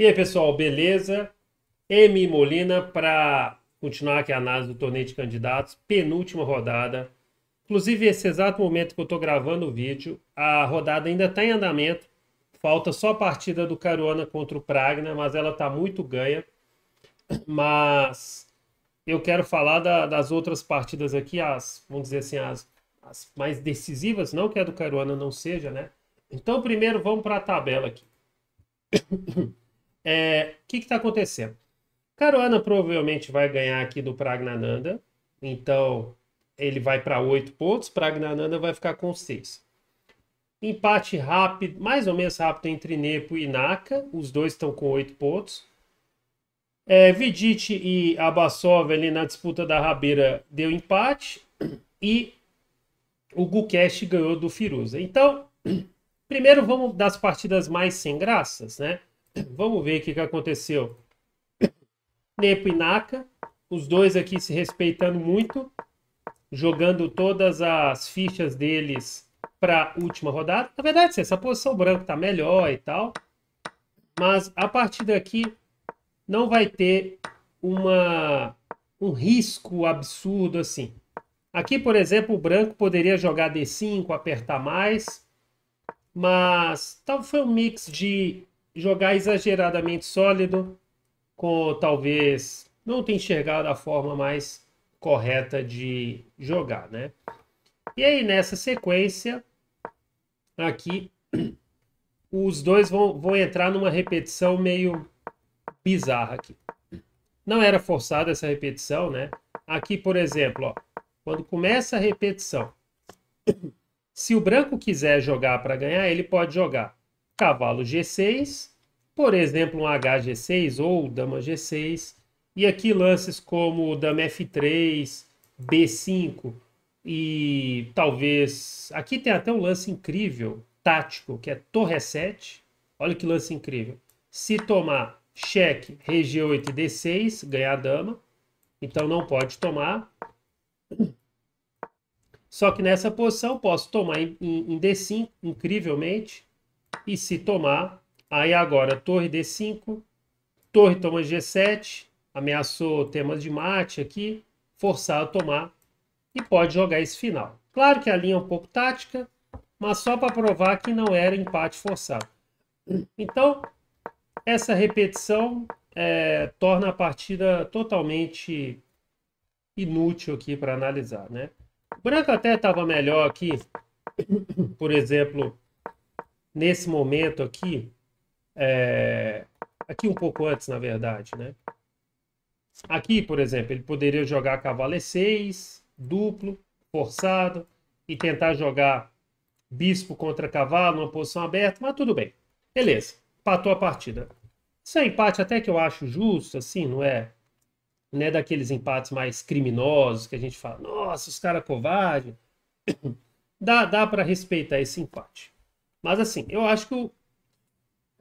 E aí, pessoal, beleza? M Molina para continuar aqui a análise do torneio de candidatos, penúltima rodada. Inclusive, esse exato momento que eu estou gravando o vídeo, a rodada ainda está em andamento. Falta só a partida do Caruana contra o Pragna, mas ela está muito ganha. Mas eu quero falar da, das outras partidas aqui, as, vamos dizer assim, as, as mais decisivas, não que a do Caruana não seja, né? Então, primeiro vamos para a tabela aqui é, o que está acontecendo? Caruana provavelmente vai ganhar aqui do Pragnananda, então ele vai para 8 pontos, Pragnananda vai ficar com 6. Empate rápido, mais ou menos rápido entre Nepo e Naka, os dois estão com 8 pontos. É, Vidic e Abassov ali na disputa da Rabeira deu empate e o Gukesh ganhou do Firuza. Então, primeiro vamos das partidas mais sem graças, né? Vamos ver o que, que aconteceu. Nepo e Naka, os dois aqui se respeitando muito, jogando todas as fichas deles para última rodada. Na verdade, se essa posição branca está melhor e tal, mas a partir daqui não vai ter uma um risco absurdo assim. Aqui, por exemplo, o branco poderia jogar D5, apertar mais, mas tal foi um mix de jogar exageradamente sólido, com talvez não ter enxergado a forma mais correta de jogar, né? E aí nessa sequência aqui os dois vão, vão entrar numa repetição meio bizarra aqui. Não era forçada essa repetição, né? Aqui, por exemplo, ó, quando começa a repetição, se o branco quiser jogar para ganhar, ele pode jogar cavalo G6, por exemplo, um HG6 ou dama G6, e aqui lances como dama F3, B5 e talvez aqui tem até um lance incrível tático, que é torre 7 é Olha que lance incrível. Se tomar cheque rei G8 e D6, ganhar a dama. Então não pode tomar. Só que nessa posição posso tomar em, em, em D5, incrivelmente. E se tomar, aí agora torre D5, torre toma G7, ameaçou temas de mate aqui, forçar a tomar e pode jogar esse final. Claro que a linha é um pouco tática, mas só para provar que não era empate forçado. Então, essa repetição é, torna a partida totalmente inútil aqui para analisar, né? O branco até estava melhor aqui, por exemplo, nesse momento aqui, é, aqui um pouco antes, na verdade, né? Aqui, por exemplo, ele poderia jogar cavalo e6, duplo, forçado, e tentar jogar bispo contra cavalo, numa posição aberta, mas tudo bem. Beleza, empatou a partida. Isso é empate até que eu acho justo, assim, não é? Não é daqueles empates mais criminosos que a gente fala, nossa, os caras covardes. Dá, dá para respeitar esse empate. Mas assim, eu acho que o,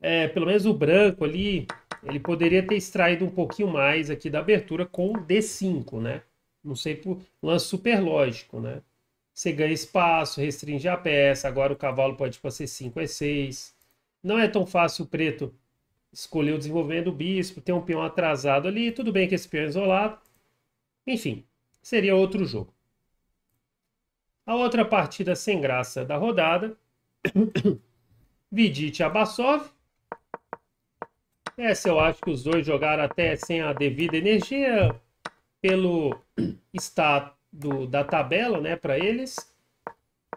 é, pelo menos o branco ali, ele poderia ter extraído um pouquinho mais aqui da abertura com D5, né? Não sei por lance super lógico, né? Você ganha espaço, restringe a peça, agora o cavalo pode passar C5 E6. Não é tão fácil o preto escolher o desenvolvimento do bispo, tem um peão atrasado ali, tudo bem que esse peão é isolado. Enfim, seria outro jogo. A outra partida sem graça da rodada Vidit Abassov. Essa eu acho que os dois jogaram até sem a devida energia pelo estado da tabela, né, para eles.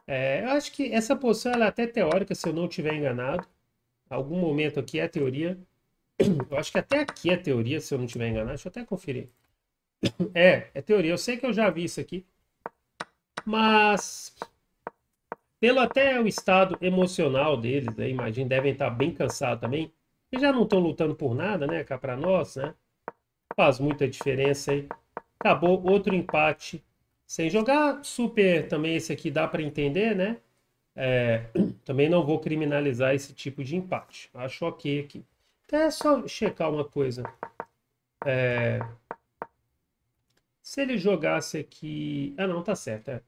É, eu acho que essa posição é até teórica, se eu não estiver enganado. Algum momento aqui é teoria. Eu acho que até aqui é teoria, se eu não estiver enganado. Deixa eu até conferir. É, é teoria. Eu sei que eu já vi isso aqui. Mas pelo até o estado emocional deles, né? imagina, devem estar bem cansados também, e já não estão lutando por nada, né, cá para nós, né? Faz muita diferença aí. Acabou outro empate sem jogar. Super também esse aqui dá para entender, né? É, também não vou criminalizar esse tipo de empate. Acho ok aqui. Até é só checar uma coisa. É, se ele jogasse aqui. Ah, não, tá certo. É.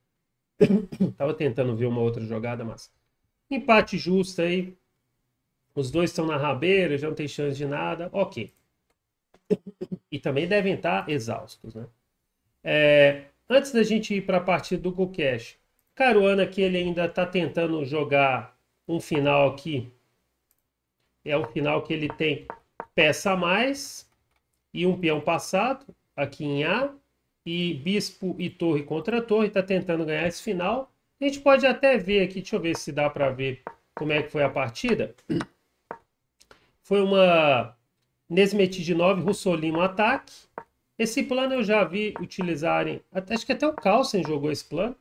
Tava tentando ver uma outra jogada, mas. Empate justo aí. Os dois estão na rabeira, já não tem chance de nada. Ok. E também devem estar exaustos, né? É, antes da gente ir para a partida do Gokesh, Caruana aqui ele ainda está tentando jogar um final aqui. É um final que ele tem peça a mais e um peão passado aqui em A e bispo e torre contra torre, está tentando ganhar esse final. A gente pode até ver aqui, deixa eu ver se dá para ver como é que foi a partida. Foi uma Nesmeti de 9, Russolino um ataque. Esse plano eu já vi utilizarem, acho que até o Carlsen jogou esse plano.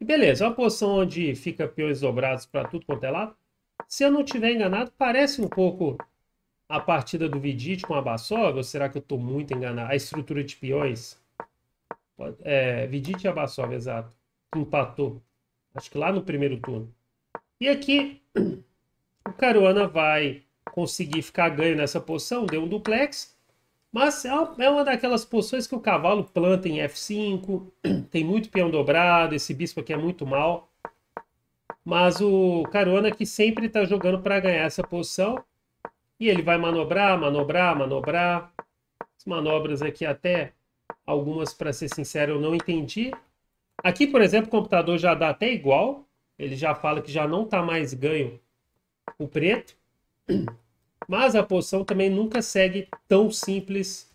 E beleza, é uma posição onde fica peões dobrados para tudo quanto é lado. Se eu não tiver enganado, parece um pouco a partida do Vidit com a Bassov? Ou será que eu estou muito enganado? A estrutura de peões? É, e a Bassov, exato. Empatou. Acho que lá no primeiro turno. E aqui, o Caruana vai conseguir ficar ganho nessa poção, deu um duplex. Mas é uma é daquelas poções que o cavalo planta em F5, tem muito peão dobrado, esse bispo aqui é muito mal. Mas o Caruana que sempre está jogando para ganhar essa poção. E ele vai manobrar, manobrar, manobrar. As manobras aqui até algumas, para ser sincero, eu não entendi. Aqui, por exemplo, o computador já dá até igual. Ele já fala que já não está mais ganho o preto. Mas a posição também nunca segue tão simples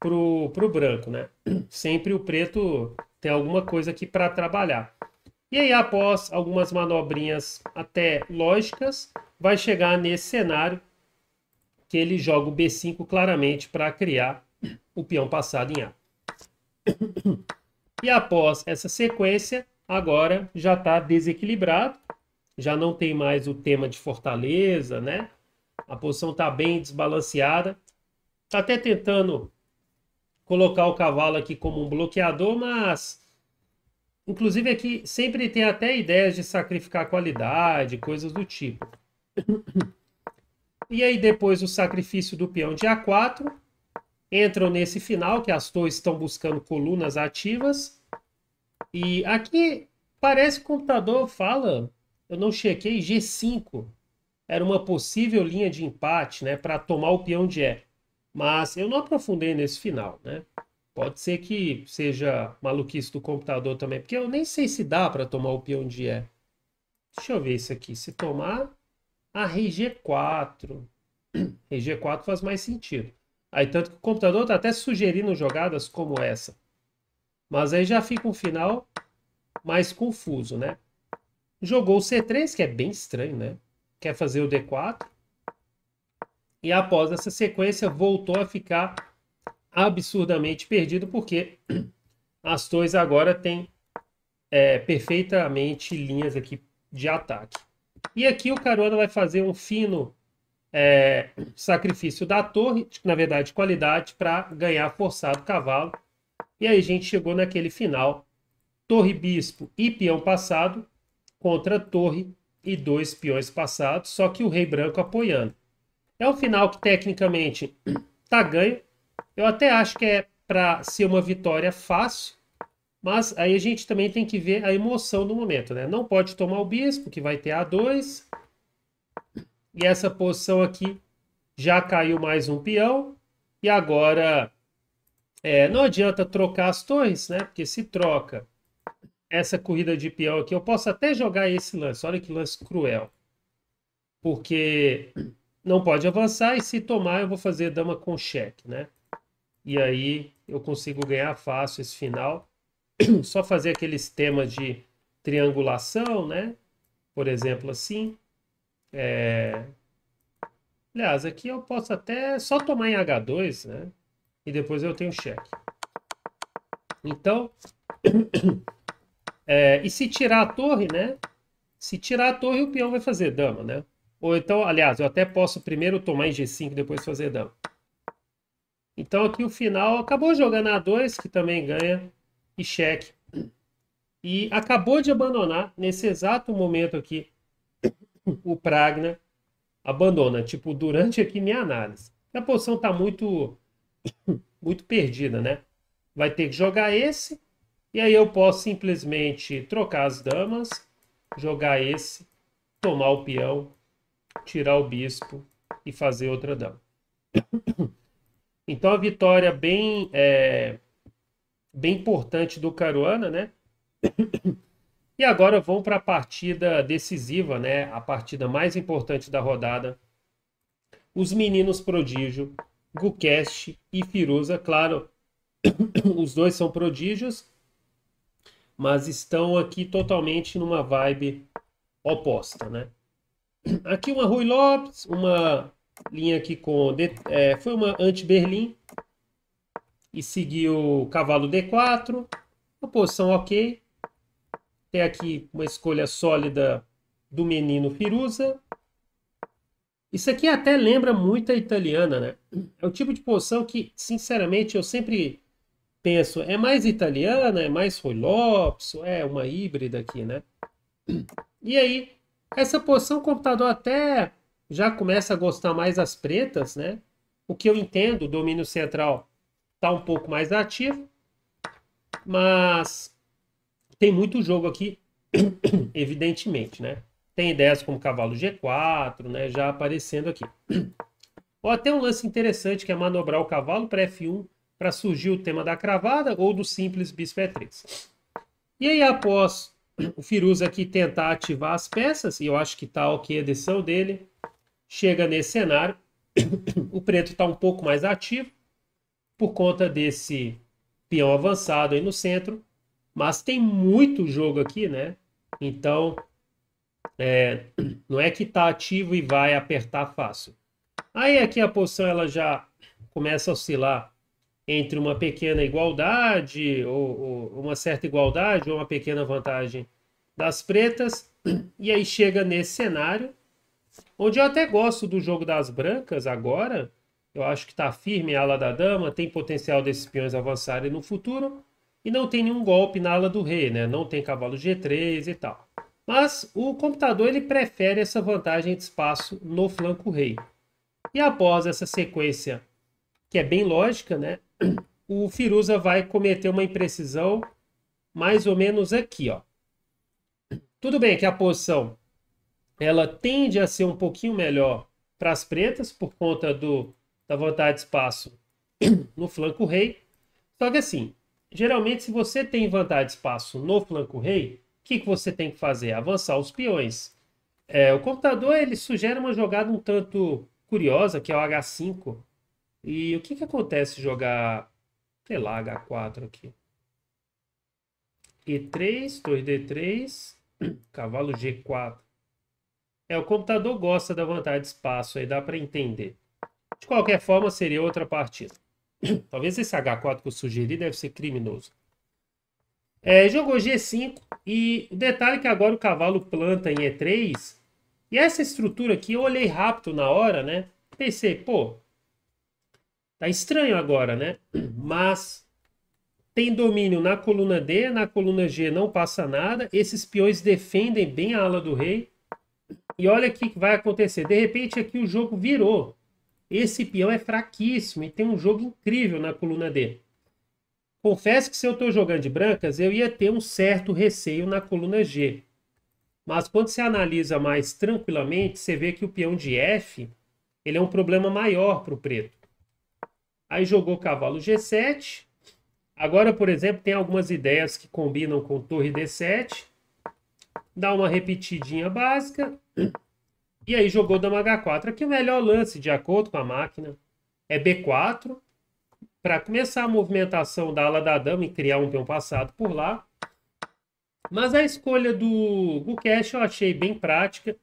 para o branco, né? Sempre o preto tem alguma coisa aqui para trabalhar. E aí, após algumas manobrinhas até lógicas, vai chegar nesse cenário que ele joga o B5 claramente para criar o peão passado em A. E após essa sequência, agora já está desequilibrado, já não tem mais o tema de fortaleza, né? A posição está bem desbalanceada. Está até tentando colocar o cavalo aqui como um bloqueador, mas inclusive aqui sempre tem até ideias de sacrificar qualidade, coisas do tipo. E aí depois o sacrifício do peão de A4. Entram nesse final, que as torres estão buscando colunas ativas. E aqui parece que o computador fala, eu não chequei, G5. Era uma possível linha de empate né, para tomar o peão de E. Mas eu não aprofundei nesse final. Né? Pode ser que seja maluquice do computador também, porque eu nem sei se dá para tomar o peão de E. Deixa eu ver isso aqui. Se tomar, a RG4. RG4 faz mais sentido. Aí tanto que o computador está até sugerindo jogadas como essa. Mas aí já fica um final mais confuso, né? Jogou o C3, que é bem estranho, né? Quer fazer o D4. E após essa sequência, voltou a ficar absurdamente perdido, porque as torres agora têm é, perfeitamente linhas aqui de ataque. E aqui o Caruana vai fazer um fino é, sacrifício da torre, na verdade, qualidade, para ganhar forçado cavalo. E aí a gente chegou naquele final: torre bispo e peão passado contra torre e dois peões passados, só que o rei branco apoiando. É um final que tecnicamente tá ganho. Eu até acho que é para ser uma vitória fácil, mas aí a gente também tem que ver a emoção do momento, né? Não pode tomar o bispo, que vai ter A2. E essa posição aqui já caiu mais um peão. E agora é, não adianta trocar as torres, né? Porque se troca essa corrida de peão aqui, eu posso até jogar esse lance. Olha que lance cruel. Porque não pode avançar e se tomar eu vou fazer dama com cheque, né? E aí eu consigo ganhar fácil esse final. só fazer aqueles temas de triangulação, né? Por exemplo, assim. É... Aliás, aqui eu posso até só tomar em H2, né? E depois eu tenho cheque. Então, é... e se tirar a torre, né? Se tirar a torre, o peão vai fazer dama, né? Ou então, aliás, eu até posso primeiro tomar em G5 depois fazer dama. Então aqui o final acabou jogando A2, que também ganha e cheque. E acabou de abandonar, nesse exato momento aqui, o Pragna abandona, tipo, durante aqui minha análise. A posição está muito, muito perdida, né? Vai ter que jogar esse, e aí eu posso simplesmente trocar as damas, jogar esse, tomar o peão, tirar o bispo e fazer outra dama. Então a vitória bem é, bem importante do Caruana, né? E agora vão para a partida decisiva, né? A partida mais importante da rodada. Os meninos prodígio, Gucast e Firuza, claro, os dois são prodígios, mas estão aqui totalmente numa vibe oposta, né? Aqui uma Rui Lopes, uma linha aqui com... É, foi uma anti-Berlim, e seguir o cavalo D4. Uma posição ok. Tem aqui uma escolha sólida do menino Firuza. Isso aqui até lembra muito a italiana, né? É o tipo de posição que, sinceramente, eu sempre penso, é mais italiana, é mais rolopso, é uma híbrida aqui, né? E aí, essa posição o computador até já começa a gostar mais das pretas, né? O que eu entendo, domínio central está um pouco mais ativo, mas tem muito jogo aqui, evidentemente, né? Tem ideias como cavalo G4, né? Já aparecendo aqui. Ou até um lance interessante que é manobrar o cavalo para F1 para surgir o tema da cravada ou do simples bispo E3. E aí, após o Firuza aqui tentar ativar as peças, e eu acho que está ok a decisão dele, chega nesse cenário, o preto está um pouco mais ativo, por conta desse peão avançado aí no centro. Mas tem muito jogo aqui, né? Então, é, não é que está ativo e vai apertar fácil. Aí aqui a posição ela já começa a oscilar entre uma pequena igualdade, ou, ou uma certa igualdade, ou uma pequena vantagem das pretas. E aí chega nesse cenário, onde eu até gosto do jogo das brancas agora, eu acho que está firme a ala da dama, tem potencial desses peões avançarem no futuro e não tem nenhum golpe na ala do rei, né? Não tem cavalo G3 e tal. Mas o computador ele prefere essa vantagem de espaço no flanco rei. E após essa sequência, que é bem lógica, né? O Firuza vai cometer uma imprecisão mais ou menos aqui, ó. Tudo bem que a posição ela tende a ser um pouquinho melhor para as pretas por conta do da vontade de espaço no flanco rei. Só que assim, geralmente se você tem vantagem de espaço no flanco rei, o que, que você tem que fazer? Avançar os peões. É, o computador ele sugere uma jogada um tanto curiosa, que é o H5. E o que, que acontece jogar, sei lá, H4 aqui? E3, 2D3, cavalo G4. É, o computador gosta da vantagem de espaço aí, dá para entender. De qualquer forma, seria outra partida. Talvez esse H4 que eu sugeri deve ser criminoso. É, jogou G5 e o detalhe é que agora o cavalo planta em E3. E essa estrutura aqui eu olhei rápido na hora, né? Pensei, pô, tá estranho agora, né? Mas tem domínio na coluna D, na coluna G não passa nada. Esses peões defendem bem a ala do rei. E olha o que vai acontecer. De repente aqui o jogo virou. Esse peão é fraquíssimo e tem um jogo incrível na coluna dele. Confesso que se eu estou jogando de brancas, eu ia ter um certo receio na coluna G. Mas quando você analisa mais tranquilamente, você vê que o peão de F ele é um problema maior para o preto. Aí jogou cavalo G7. Agora, por exemplo, tem algumas ideias que combinam com torre D7. Dá uma repetidinha básica. E aí jogou dama H4. Aqui é o melhor lance, de acordo com a máquina, é B4, para começar a movimentação da ala da dama e criar um peão passado por lá. Mas a escolha do Gukesh eu achei bem prática.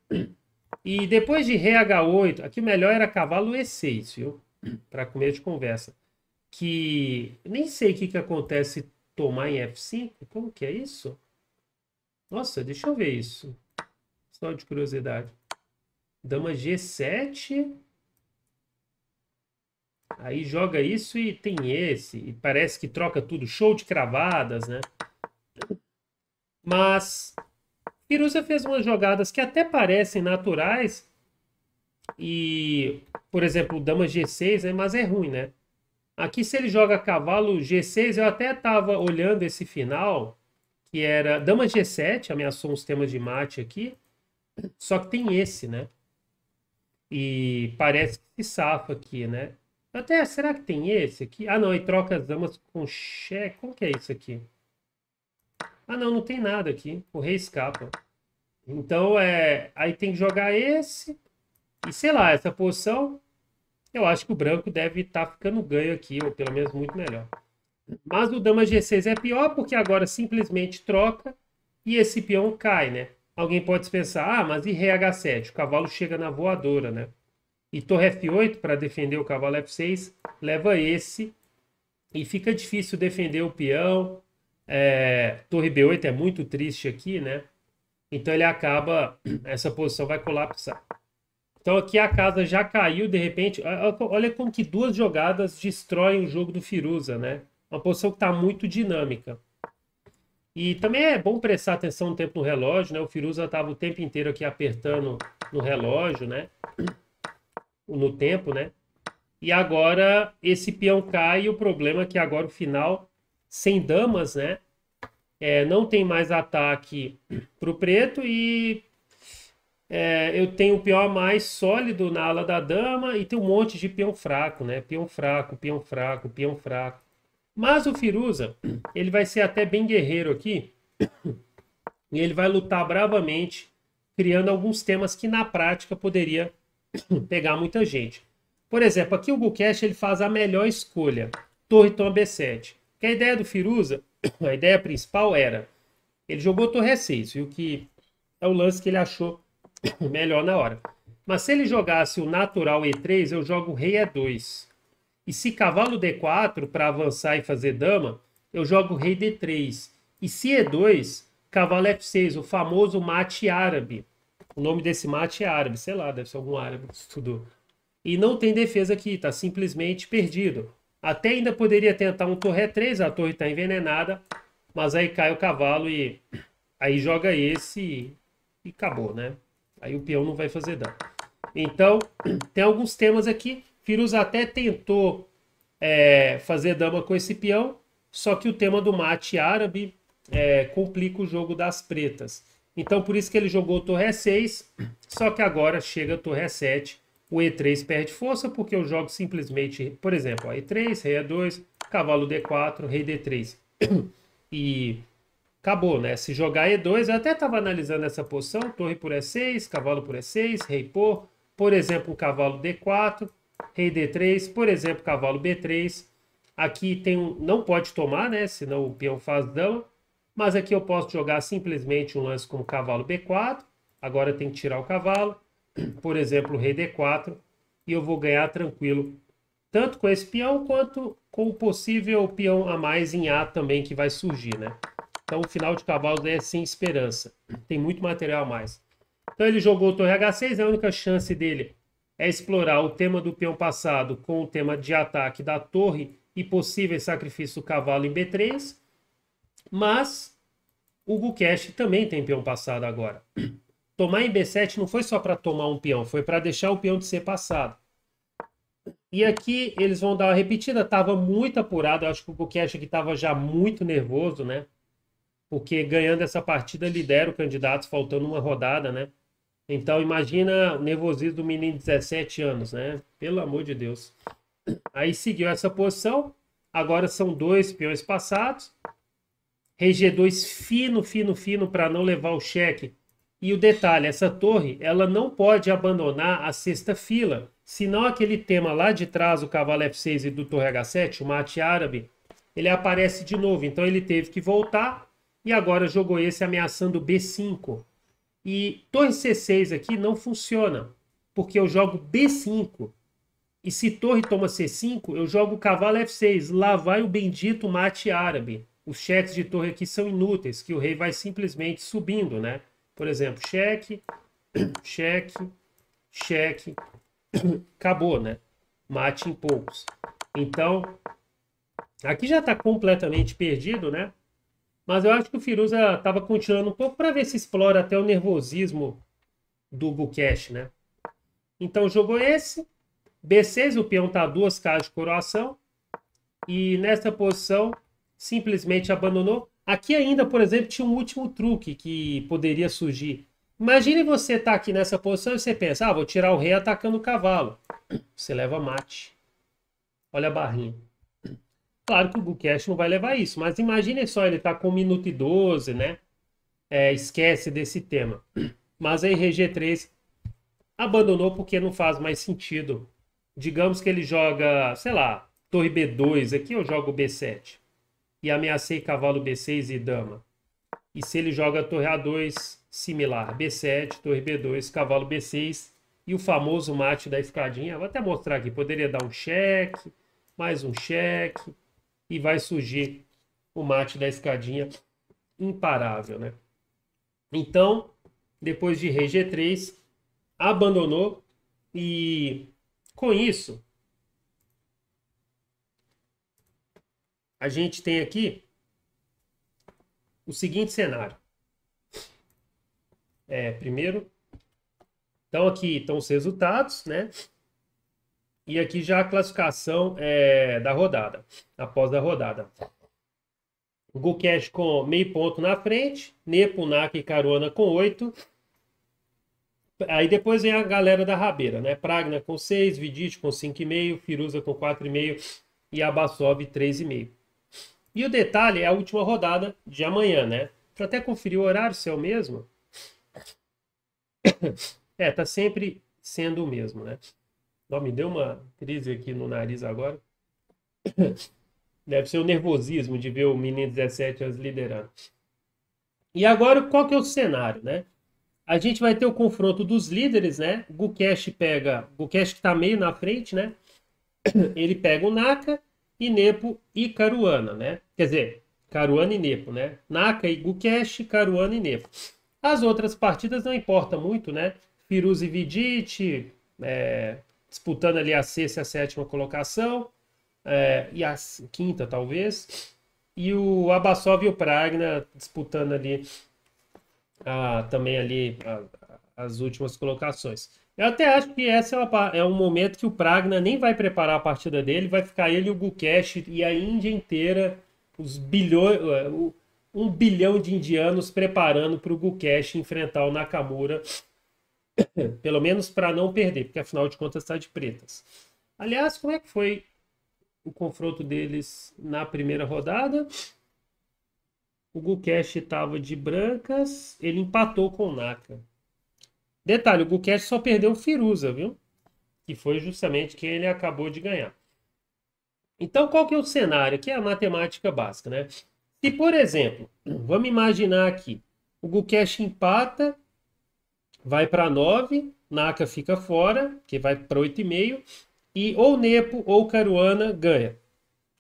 E depois de rei H8, aqui o melhor era cavalo E6, viu? Para começo de conversa. Que nem sei o que, que acontece tomar em F5. Como que é isso? Nossa, deixa eu ver isso. Só de curiosidade. Dama G7. Aí joga isso e tem esse. E parece que troca tudo. Show de cravadas, né? Mas Firuza fez umas jogadas que até parecem naturais. E, por exemplo, dama G6, né? mas é ruim, né? Aqui se ele joga cavalo G6, eu até estava olhando esse final, que era dama G7, ameaçou uns temas de mate aqui. Só que tem esse, né? E parece que se safa aqui, né? Até, será que tem esse aqui? Ah, não, e troca as damas com cheque. Como que é isso aqui? Ah, não, não tem nada aqui. O rei escapa. Então, é, aí tem que jogar esse. E sei lá, essa posição, eu acho que o branco deve estar tá ficando ganho aqui, ou pelo menos muito melhor. Mas o dama G6 é pior porque agora simplesmente troca e esse peão cai, né? Alguém pode pensar, ah, mas e RH7? O cavalo chega na voadora, né? E torre F8, para defender o cavalo F6, leva esse. E fica difícil defender o peão. É, torre B8 é muito triste aqui, né? Então ele acaba, essa posição vai colapsar. Então aqui a casa já caiu de repente. Olha como que duas jogadas destroem o jogo do Firuza, né? Uma posição que está muito dinâmica. E também é bom prestar atenção no tempo do relógio, né? O Firuza estava o tempo inteiro aqui apertando no relógio, né? No tempo, né? E agora esse peão cai e o problema é que agora o final, sem damas, né? É, não tem mais ataque para o preto e é, eu tenho o peão mais sólido na ala da dama e tem um monte de peão fraco, né? Peão fraco, peão fraco, peão fraco. Mas o Firuza, ele vai ser até bem guerreiro aqui. E ele vai lutar bravamente, criando alguns temas que na prática poderia pegar muita gente. Por exemplo, aqui o Bucast ele faz a melhor escolha, Torre Tom B7. Que a ideia do Firuza, a ideia principal era, ele jogou Torre E6, viu que é o lance que ele achou melhor na hora. Mas se ele jogasse o natural E3, eu jogo Rei E2. E se cavalo D4 para avançar e fazer dama, eu jogo rei D3. E se E2, cavalo F6, o famoso mate árabe. O nome desse mate é árabe, sei lá, deve ser algum árabe que estudou. E não tem defesa aqui, tá simplesmente perdido. Até ainda poderia tentar um torre 3, a torre está envenenada, mas aí cai o cavalo e aí joga esse e, e acabou, né? Aí o peão não vai fazer dano. Então, tem alguns temas aqui. Firuza até tentou é, fazer dama com esse peão, só que o tema do mate árabe é, complica o jogo das pretas. Então por isso que ele jogou torre E6, só que agora chega torre E7, o E3 perde força porque eu jogo simplesmente, por exemplo, ó, E3, rei E2, cavalo D4, rei D3. E acabou, né? Se jogar E2, eu até estava analisando essa posição, torre por E6, cavalo por E6, rei por, por exemplo, o cavalo D4, rei D3, por exemplo, cavalo B3. Aqui tem um, não pode tomar, né? Senão o peão faz dama. Mas aqui eu posso jogar simplesmente um lance com cavalo B4. Agora tem que tirar o cavalo. Por exemplo, rei D4. E eu vou ganhar tranquilo. Tanto com esse peão, quanto com o possível peão a mais em A também que vai surgir, né? Então o final de cavalo é sem esperança. Tem muito material a mais. Então ele jogou o torre H6. É a única chance dele é explorar o tema do peão passado com o tema de ataque da torre e possível sacrifício do cavalo em B3, mas o Gukesh também tem peão passado agora. Tomar em B7 não foi só para tomar um peão, foi para deixar o peão de ser passado. E aqui eles vão dar uma repetida, tava muito apurado, acho que o Gukesh aqui estava já muito nervoso, né? Porque ganhando essa partida lidera o candidato, faltando uma rodada, né? Então imagina o nervosismo do menino de 17 anos, né? Pelo amor de Deus. Aí seguiu essa posição. Agora são dois peões passados. Rei G2 fino, fino, fino para não levar o cheque. E o detalhe, essa torre, ela não pode abandonar a sexta fila. Senão aquele tema lá de trás, o cavalo F6 e do torre H7, o mate árabe, ele aparece de novo. Então ele teve que voltar e agora jogou esse ameaçando B5. E torre C6 aqui não funciona, porque eu jogo B5. E se torre toma C5, eu jogo cavalo F6. Lá vai o bendito mate árabe. Os cheques de torre aqui são inúteis, que o rei vai simplesmente subindo, né? Por exemplo, cheque, cheque, cheque. Acabou, né? Mate em poucos. Então, aqui já está completamente perdido, né? Mas eu acho que o Firuza estava continuando um pouco para ver se explora até o nervosismo do Bukesh, né? Então jogou esse. B6, o peão está duas casas de coroação. E nessa posição, simplesmente abandonou. Aqui ainda, por exemplo, tinha um último truque que poderia surgir. Imagine você estar tá aqui nessa posição e você pensa, ah, vou tirar o rei atacando o cavalo. Você leva mate. Olha a barrinha. Claro que o Gucast não vai levar isso, mas imagine só, ele está com 1 minuto e 12, né? É, esquece desse tema. Mas aí RG3 abandonou porque não faz mais sentido. Digamos que ele joga, sei lá, torre B2, aqui eu jogo B7. E ameacei cavalo B6 e dama. E se ele joga torre A2, similar, B7, torre B2, cavalo B6 e o famoso mate da escadinha. Vou até mostrar aqui, poderia dar um cheque, mais um cheque, e vai surgir o mate da escadinha imparável, né? Então, depois de rei G3, abandonou e com isso a gente tem aqui o seguinte cenário. É, primeiro, então aqui estão os resultados, né? E aqui já a classificação é, da rodada, após a rodada. Gukesh com meio ponto na frente, Nepunak e Carona com oito. Aí depois vem a galera da Rabeira, né? Pragna com seis, Vidite com cinco e meio, Firuza com quatro e meio e Abasov três E o detalhe é a última rodada de amanhã, né? Deixa eu até conferir o horário, se é o mesmo. É, tá sempre sendo o mesmo, né? Não me deu uma crise aqui no nariz agora. Deve ser o nervosismo de ver o menino 17 anos liderando. E agora, qual que é o cenário, né? A gente vai ter o confronto dos líderes, né? Gukesh pega... Gukesh que tá meio na frente, né? Ele pega o Naka, Inepo e Caruana, né? Quer dizer, Caruana e Nepo, né? Naka e Gukesh, Caruana e Nepo. As outras partidas não importa muito, né? Firuz e Vidit, é, disputando ali a sexta e a sétima colocação, é, e a quinta talvez, e o Abasov e o Pragna disputando ali a, também ali a, as últimas colocações. Eu até acho que esse é, é um momento que o Pragna nem vai preparar a partida dele, vai ficar ele, o Gukesh e a Índia inteira, os bilhões, um bilhão de indianos preparando para o Gukesh enfrentar o Nakamura Pelo menos para não perder, porque afinal de contas está de pretas. Aliás, como é que foi o confronto deles na primeira rodada? O Gukesh estava de brancas, ele empatou com o Naka. Detalhe, o Gukesh só perdeu o Firuza, viu? Que foi justamente quem ele acabou de ganhar. Então, qual que é o cenário? Que é a matemática básica, né? Se, por exemplo, vamos imaginar aqui, o Gukesh empata vai para 9, Naka fica fora, que vai para 8,5, e ou Nepo ou Caruana ganha.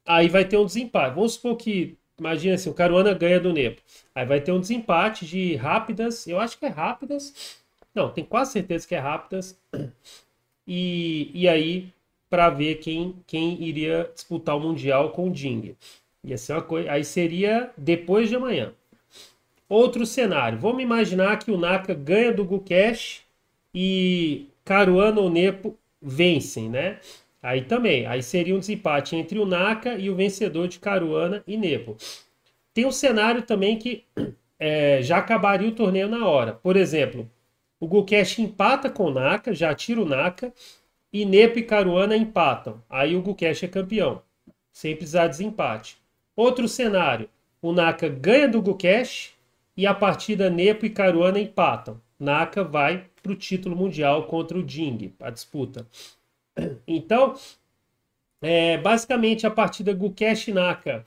Aí vai ter um desempate. Vamos supor que, imagina assim, o Caruana ganha do Nepo. Aí vai ter um desempate de rápidas, eu acho que é rápidas. Não, tenho quase certeza que é rápidas. E, e aí, para ver quem, quem iria disputar o Mundial com o Ding. Ia ser uma coisa. Aí seria depois de amanhã outro cenário. Vamos imaginar que o Naka ganha do Gukesh e Caruana ou Nepo vencem, né? Aí também, aí seria um desempate entre o Naka e o vencedor de Caruana e Nepo. Tem um cenário também que é, já acabaria o torneio na hora. Por exemplo, o Gukesh empata com o Naka, já tira o Naka, e Nepo e Caruana empatam. Aí o Gukesh é campeão, sem precisar de desempate. Outro cenário, o Naka ganha do Gukesh e a partida Nepo e Caruana empatam. Naka vai para o título mundial contra o Ding, a disputa. Então, é, basicamente a partida Gukesh Naka,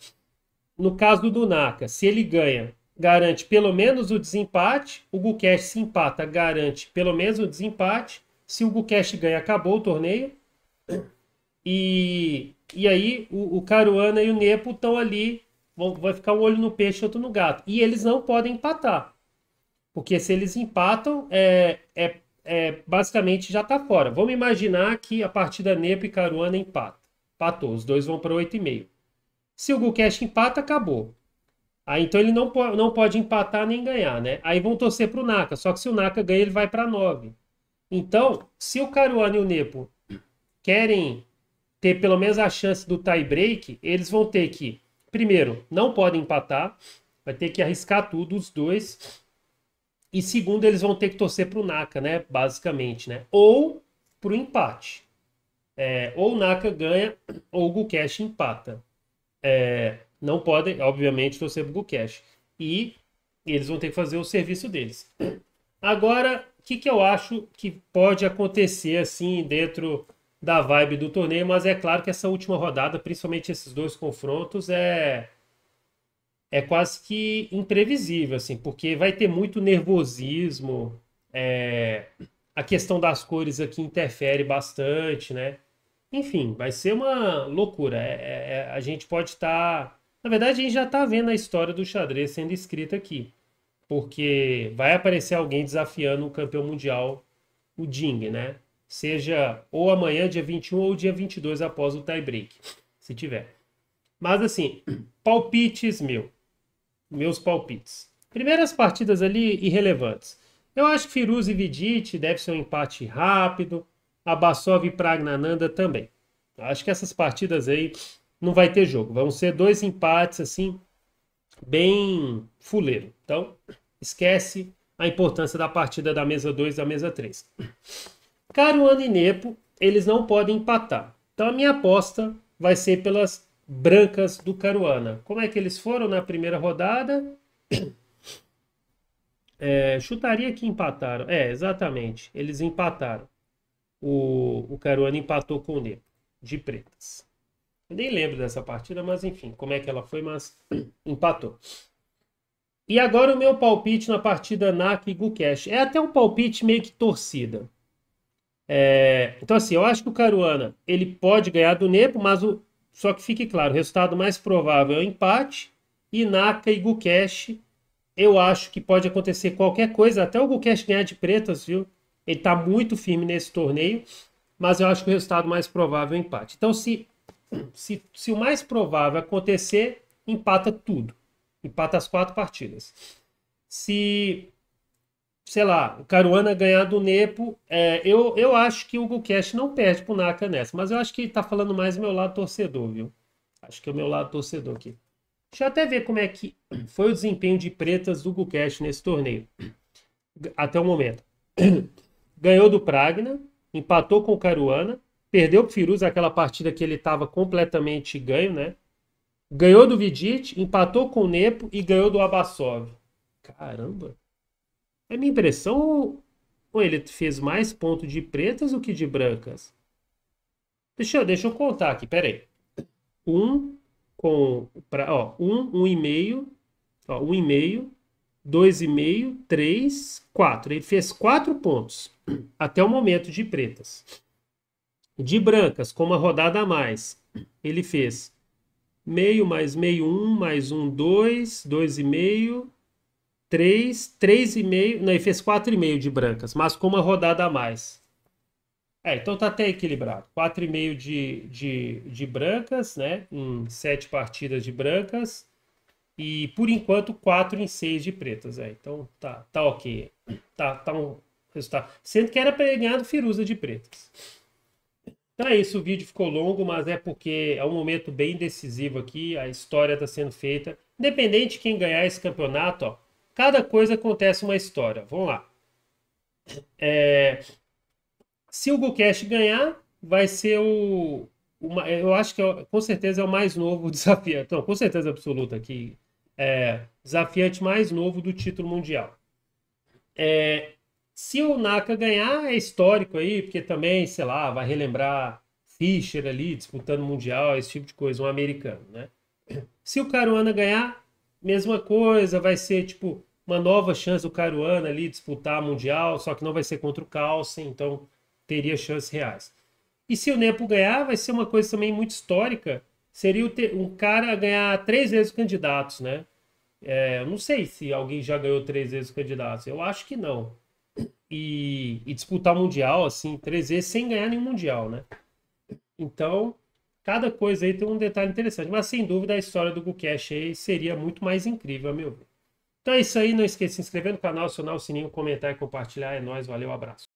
no caso do Naka, se ele ganha, garante pelo menos o desempate, o Gukesh se empata, garante pelo menos o desempate. Se o Gukesh ganha, acabou o torneio. E, e aí o, o Caruana e o Nepo estão ali vão, vai ficar um olho no peixe e outro no gato. E eles não podem empatar. Porque se eles empatam, é, é, é basicamente já está fora. Vamos imaginar que a partida Nepo e Caruana empata. Empatou, os dois vão para 8,5. Se o Gucast empata, acabou. Aí então ele não, po não pode empatar nem ganhar, né? Aí vão torcer para o Naka, só que se o Naka ganha, ele vai para 9. Então, se o Caruana e o Nepo querem ter pelo menos a chance do tie break, eles vão ter que primeiro, não podem empatar, vai ter que arriscar tudo os dois. E segundo, eles vão ter que torcer para o Naka, né? Basicamente, né? Ou para o empate. É, ou o Naka ganha, ou o Gukesh empata. É, não podem, obviamente, torcer para o Gukesh. E eles vão ter que fazer o serviço deles. Agora, o que, que eu acho que pode acontecer assim dentro da vibe do torneio, mas é claro que essa última rodada, principalmente esses dois confrontos, é é quase que imprevisível, assim, porque vai ter muito nervosismo, é... a questão das cores aqui interfere bastante, né? Enfim, vai ser uma loucura. É, é, é a gente pode estar. Tá... Na verdade, a gente já está vendo a história do xadrez sendo escrita aqui. Porque vai aparecer alguém desafiando o campeão mundial, o Ding, né? seja ou amanhã, dia 21, ou dia 22 após o tie-break, se tiver. Mas assim, palpites meu. Meus palpites. Primeiras partidas ali irrelevantes. Eu acho que Firuz e Vidit deve ser um empate rápido. Abassov e Pragnananda também. acho que essas partidas aí não vai ter jogo. Vão ser dois empates assim, bem fuleiro. Então, esquece a importância da partida da mesa 2 e da mesa 3. Caruana e Nepo, eles não podem empatar. Então a minha aposta vai ser pelas brancas do Caruana. Como é que eles foram na primeira rodada? É, chutaria que empataram. É, exatamente. Eles empataram. O, o Caruana empatou com o Nepo, de pretas. Eu nem lembro dessa partida, mas enfim, como é que ela foi, mas empatou. E agora o meu palpite na partida NAC e Gukesh. É até um palpite meio que torcida. É, então, assim, eu acho que o Caruana ele pode ganhar do Nepo, mas o, só que fique claro, o resultado mais provável é o empate. E Naka e Gukesh, eu acho que pode acontecer qualquer coisa, até o Gukesh ganhar de pretas, viu? Ele tá muito firme nesse torneio, mas eu acho que o resultado mais provável é o empate. Então, se, se, se o mais provável acontecer, empata tudo. Empata as quatro partidas. Se sei lá, o Caruana ganhar do Nepo, é, eu, eu acho que o Gucast não perde pro Naka nessa, mas eu acho que tá falando mais meu lado torcedor, viu? Acho que é o meu lado torcedor aqui. Deixa eu até ver como é que foi o desempenho de pretas do Gucast nesse torneio. Até o momento. Ganhou do Pragna, empatou com o Caruana, perdeu pro Firuz aquela partida que ele tava completamente ganho, né? Ganhou do Vidit, empatou com o Nepo e ganhou do Abassov. Caramba! É minha impressão ou ele fez mais ponto de pretas do que de brancas? Deixa, deixa eu contar aqui, peraí. Um com, pra, ó, um, um e meio, ó, um e meio, dois e meio, três, quatro. Ele fez quatro pontos até o momento de pretas. De brancas, com uma rodada a mais, ele fez meio mais meio, um mais um, dois, dois e meio, 3, 3,5. Não, ele fez 4,5 de brancas, mas com uma rodada a mais. É, então tá até equilibrado. 4,5 de, de, de brancas, né? Em 7 partidas de brancas. E por enquanto, 4 em 6 de pretas. É, então tá, tá ok. Tá, tá um resultado. Sendo que era para ganhar do Firuza de pretas. Então é isso, o vídeo ficou longo, mas é porque é um momento bem decisivo aqui. A história está sendo feita. Independente de quem ganhar esse campeonato, ó, Cada coisa acontece uma história. Vamos lá. É, se o GoCast ganhar, vai ser o. eu acho que é com certeza é o mais novo desafiante. Então, com certeza absoluta aqui. É, desafiante mais novo do título mundial. É, se o Naka ganhar, é histórico aí, porque também, sei lá, vai relembrar Fischer ali disputando mundial, esse tipo de coisa, um americano, né? Se o Caruana ganhar, mesma coisa, vai ser tipo uma nova chance do Caruana ali disputar Mundial, só que não vai ser contra o Carlsen, então teria chances reais. E se o Nepo ganhar, vai ser uma coisa também muito histórica, seria um cara ganhar três vezes candidatos, né? É, eu não sei se alguém já ganhou três vezes candidatos, eu acho que não. E, e disputar Mundial, assim, três vezes sem ganhar nenhum Mundial, né? Então, Cada coisa aí tem um detalhe interessante, mas sem dúvida a história do Gucash aí seria muito mais incrível, meu Então é isso aí, não esqueça de se inscrever no canal, acionar o sininho, comentar e compartilhar. É nóis, valeu, abraço.